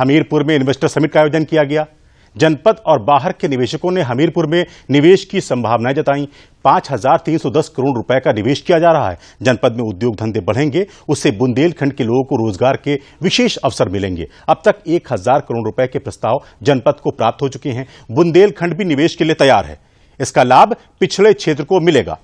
हमीरपुर में investor summit का आयोजन किया गया जनपद और बाहर के निवेशकों ने हमीरपुर में निवेश की संभावनाएं जताई 5,310 करोड़ रुपए का निवेश किया जा रहा है जनपद में उद्योग धंधे बढ़ेंगे उससे बुंदेलखंड के लोगों को रोजगार के विशेष अवसर मिलेंगे अब तक 1,000 करोड़ रुपए के प्रस्ताव जनपद को प्राप्त हो चुके हैं बुंदेलखंड भी निवेश के लिए तैयार है इसका लाभ पिछड़े क्षेत्र को मिलेगा